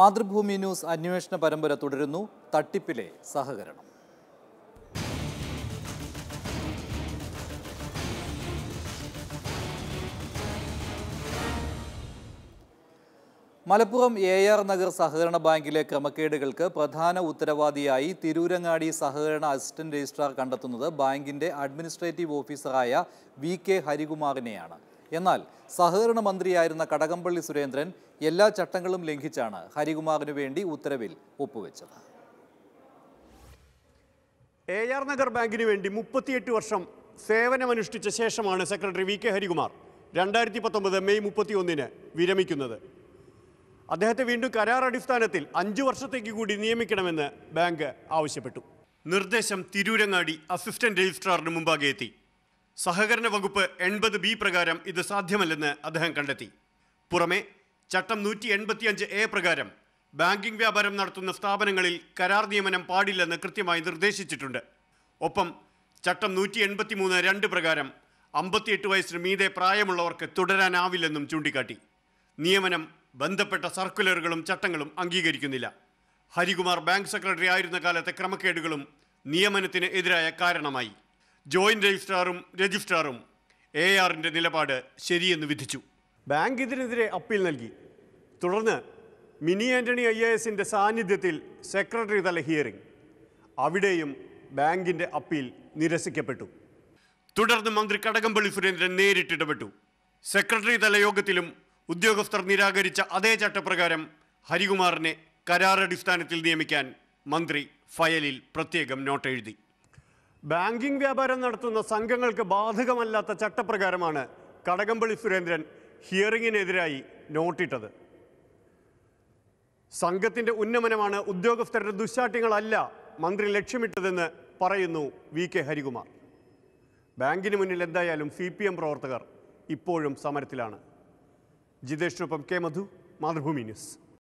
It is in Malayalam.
മാതൃഭൂമി ന്യൂസ് അന്വേഷണ പരമ്പര തുടരുന്നു തട്ടിപ്പിലെ സഹകരണം മലപ്പുറം എ ആർ നഗർ സഹകരണ ബാങ്കിലെ ക്രമക്കേടുകൾക്ക് പ്രധാന ഉത്തരവാദിയായി തിരൂരങ്ങാടി സഹകരണ അസിസ്റ്റന്റ് രജിസ്ട്രാർ കണ്ടെത്തുന്നത് ബാങ്കിന്റെ അഡ്മിനിസ്ട്രേറ്റീവ് ഓഫീസറായ വി കെ ഹരികുമാറിനെയാണ് എന്നാൽ സഹകരണ മന്ത്രിയായിരുന്ന കടകംപള്ളി സുരേന്ദ്രൻ എല്ലാ ചട്ടങ്ങളും ലംഘിച്ചാണ് ഹരികുമാറിനു വേണ്ടി ഉത്തരവിൽ ഒപ്പുവെച്ചത് എ ആർ നഗർ ബാങ്കിന് വേണ്ടി മുപ്പത്തിയെട്ട് വർഷം സേവനമനുഷ്ഠിച്ച ശേഷമാണ് സെക്രട്ടറി വി കെ ഹരികുമാർ രണ്ടായിരത്തി പത്തൊമ്പത് മെയ് മുപ്പത്തി ഒന്നിന് വിരമിക്കുന്നത് അദ്ദേഹത്തെ വീണ്ടും കരാർ അടിസ്ഥാനത്തിൽ അഞ്ചു വർഷത്തേക്ക് കൂടി നിയമിക്കണമെന്ന് ബാങ്ക് ആവശ്യപ്പെട്ടു നിർദ്ദേശം തിരൂരങ്ങാടി അസിസ്റ്റന്റ് രജിസ്ട്രാറിന് മുമ്പാകെ എത്തി സഹകരണ വകുപ്പ് എൺപത് ബി പ്രകാരം ഇത് സാധ്യമല്ലെന്ന് അദ്ദേഹം കണ്ടെത്തി പുറമെ ചട്ടം നൂറ്റി എൺപത്തിയഞ്ച് എ പ്രകാരം ബാങ്കിംഗ് വ്യാപാരം നടത്തുന്ന സ്ഥാപനങ്ങളിൽ കരാർ നിയമനം പാടില്ലെന്ന് കൃത്യമായി നിർദ്ദേശിച്ചിട്ടുണ്ട് ഒപ്പം ചട്ടം നൂറ്റി എൺപത്തി മൂന്ന് രണ്ട് പ്രകാരം അമ്പത്തിയെട്ട് വയസ്സിന് മീതെ പ്രായമുള്ളവർക്ക് തുടരാനാവില്ലെന്നും ചൂണ്ടിക്കാട്ടി നിയമനം ബന്ധപ്പെട്ട സർക്കുലറുകളും ചട്ടങ്ങളും അംഗീകരിക്കുന്നില്ല ഹരികുമാർ ബാങ്ക് സെക്രട്ടറി ആയിരുന്ന കാലത്തെ ക്രമക്കേടുകളും നിയമനത്തിന് എതിരായ കാരണമായി ജോയിന്റ് രജിസ്ട്രാറും രജിസ്ട്രാറും എ ആറിൻ്റെ നിലപാട് ശരിയെന്ന് വിധിച്ചു ബാങ്ക് ഇതിനെതിരെ അപ്പീൽ നൽകി തുടർന്ന് മിനി ആന്റണി ഐ എ എസിൻ്റെ സാന്നിധ്യത്തിൽ സെക്രട്ടറി തല ഹിയറിംഗ് അവിടെയും ബാങ്കിൻ്റെ അപ്പീൽ നിരസിക്കപ്പെട്ടു തുടർന്ന് മന്ത്രി കടകംപള്ളി സുരേന്ദ്രൻ നേരിട്ടിടപെട്ടു സെക്രട്ടറി തല യോഗത്തിലും ഉദ്യോഗസ്ഥർ നിരാകരിച്ച അതേ ചട്ടപ്രകാരം ഹരികുമാറിനെ കരാറടിസ്ഥാനത്തിൽ നിയമിക്കാൻ മന്ത്രി ഫയലിൽ പ്രത്യേകം നോട്ടെഴുതി ബാങ്കിംഗ് വ്യാപാരം നടത്തുന്ന സംഘങ്ങൾക്ക് ബാധകമല്ലാത്ത ചട്ടപ്രകാരമാണ് കടകംപള്ളി സുരേന്ദ്രൻ ഹിയറിങ്ങിനെതിരായി നോട്ടിട്ടത് സംഘത്തിന്റെ ഉന്നമനമാണ് ഉദ്യോഗസ്ഥരുടെ ദുശാട്ട്യങ്ങളല്ല മന്ത്രി ലക്ഷ്യമിട്ടതെന്ന് പറയുന്നു വി കെ ഹരികുമാർ ബാങ്കിന് മുന്നിൽ എന്തായാലും സി പി എം പ്രവർത്തകർ ഇപ്പോഴും സമരത്തിലാണ് ജിതേഷിനൊപ്പം കെ മധു മാതൃഭൂമി ന്യൂസ്